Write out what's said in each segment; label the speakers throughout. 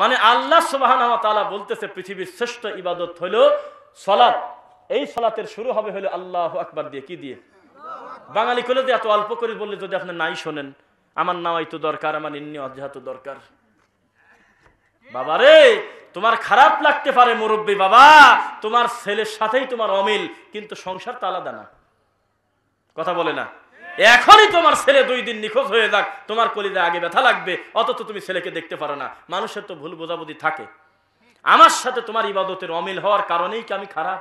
Speaker 1: মানে আল্লাহ সুবাহান তালা বলতেছে পৃথিবীর শ্রেষ্ঠ ইবাদত হইল সলাৎ এই সলাতের শুরু হবে হলো আল্লাহ আকবার দিয়ে কি দিয়ে বাঙালি কলে যে এত অল্প করে বললে যদি আপনি নাই শোনেন আমার নাওয়াই তো দরকার আমার ইন্নি অধ্যাত দরকার বাবারে তোমার খারাপ লাগতে পারে মুরব্বী বাবা তোমার ছেলের সাথেই তোমার অমিল কিন্তু সংসার তো আলাদা না কথা বলে না এখনই তোমার ছেলে দুই দিন নিখোঁজ হয়ে যাক তোমার কলিদা আগে ব্যথা লাগবে অথচ তুমি ছেলেকে দেখতে পারো না মানুষের তো ভুল বোঝাবুঝি থাকে আমার সাথে তোমার ইবাদতের অমিল হওয়ার কারণেই কি আমি খারাপ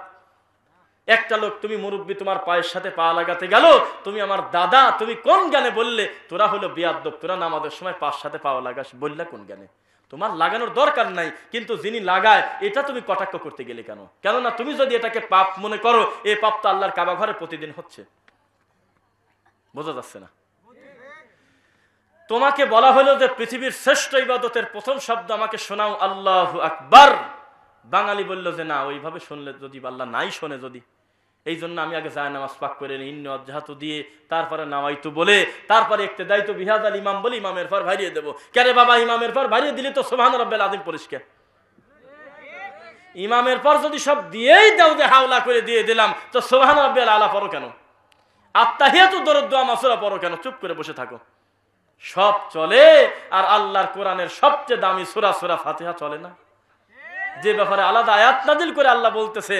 Speaker 1: একটা লোক তুমি মুরব্বী তোমার পায়ের সাথে পা লাগাতে গেল তুমি আমার দাদা তুমি কোন জ্ঞানে বললে তোরা হলো বিয়াদ তোরা নামাজের সময় পাশ সাথে পাওয়া লাগাস বললে কোন জ্ঞানে তোমার লাগানোর দরকার নাই কিন্তু যিনি লাগায় এটা তুমি কটাক্ষ করতে গেলে কেন কেননা তুমি যদি এটাকে পাপ মনে করো এই পাপ তো আল্লাহর কাবা ঘরে প্রতিদিন হচ্ছে বোঝা যাচ্ছে না তোমাকে বলা হলো যে পৃথিবীর শ্রেষ্ঠ ইবাদতের প্রথম শব্দ আমাকে শোনাও আল্লাহ আকবার বাঙালি বলল যে না ওইভাবে শুনলে যদি আল্লাহ নাই শোনে যদি এই জন্য আমি আগে যায় নামাজ পাক করে নিই ইন্ন অজাহাত দিয়ে তারপরে নাওয়াইতু বলে তারপরে একটে দায়িত্ব বিহাজ আল ইমাম বলে ইমামের পর ভারিয়ে দেবো কেরে বাবা ইমামের পর ভারিয়ে দিলে তো সোহান রব্বেল আদিম পরিষ্কার ইমামের পর যদি সব দিয়েই দাও যে হাওলা করে দিয়ে দিলাম তো সোহান রব্বেল আলা পরো কেন আত্মাহিয়াত দরদ দোয়া মাসুরা পড়ো কেন চুপ করে বসে থাকো সব চলে আর আল্লাহর কোরআনের সবচেয়ে দামি সুরা সুরা ফাতিহা চলে না যে ব্যাপারে আলাদা আয়াত নাজিল করে আল্লাহ বলতেছে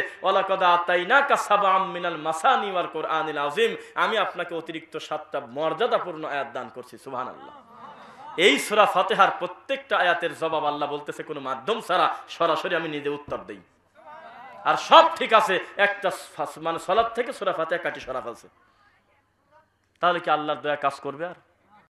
Speaker 1: আজিম আমি আপনাকে অতিরিক্ত সাতটা মর্যাদাপূর্ণ আয়াত দান করছি সুহান আল্লাহ এই সুরা ফাতেহার প্রত্যেকটা আয়াতের জবাব আল্লাহ বলতেছে কোনো মাধ্যম ছাড়া সরাসরি আমি নিজে উত্তর দিই আর সব ঠিক আছে একটা মানে সলাপ থেকে সুরা ফাতেহা কাটি সরা ফেলছে তাহলে কি আল্লাহর দয়া কাজ করবে আর